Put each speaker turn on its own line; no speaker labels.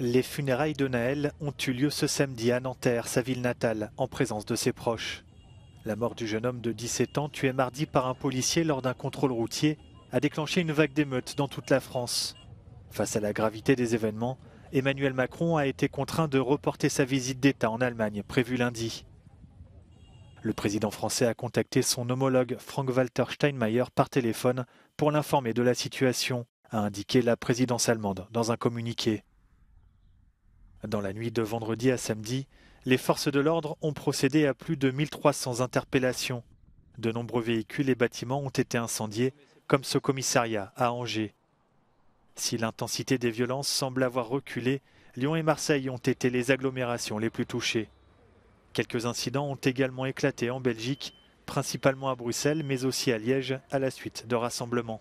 Les funérailles de Naël ont eu lieu ce samedi à Nanterre, sa ville natale, en présence de ses proches. La mort du jeune homme de 17 ans, tué mardi par un policier lors d'un contrôle routier, a déclenché une vague d'émeutes dans toute la France. Face à la gravité des événements, Emmanuel Macron a été contraint de reporter sa visite d'État en Allemagne, prévue lundi. Le président français a contacté son homologue Frank-Walter Steinmeier par téléphone pour l'informer de la situation, a indiqué la présidence allemande dans un communiqué. Dans la nuit de vendredi à samedi, les forces de l'ordre ont procédé à plus de 1300 interpellations. De nombreux véhicules et bâtiments ont été incendiés, comme ce commissariat à Angers. Si l'intensité des violences semble avoir reculé, Lyon et Marseille ont été les agglomérations les plus touchées. Quelques incidents ont également éclaté en Belgique, principalement à Bruxelles, mais aussi à Liège, à la suite de rassemblements.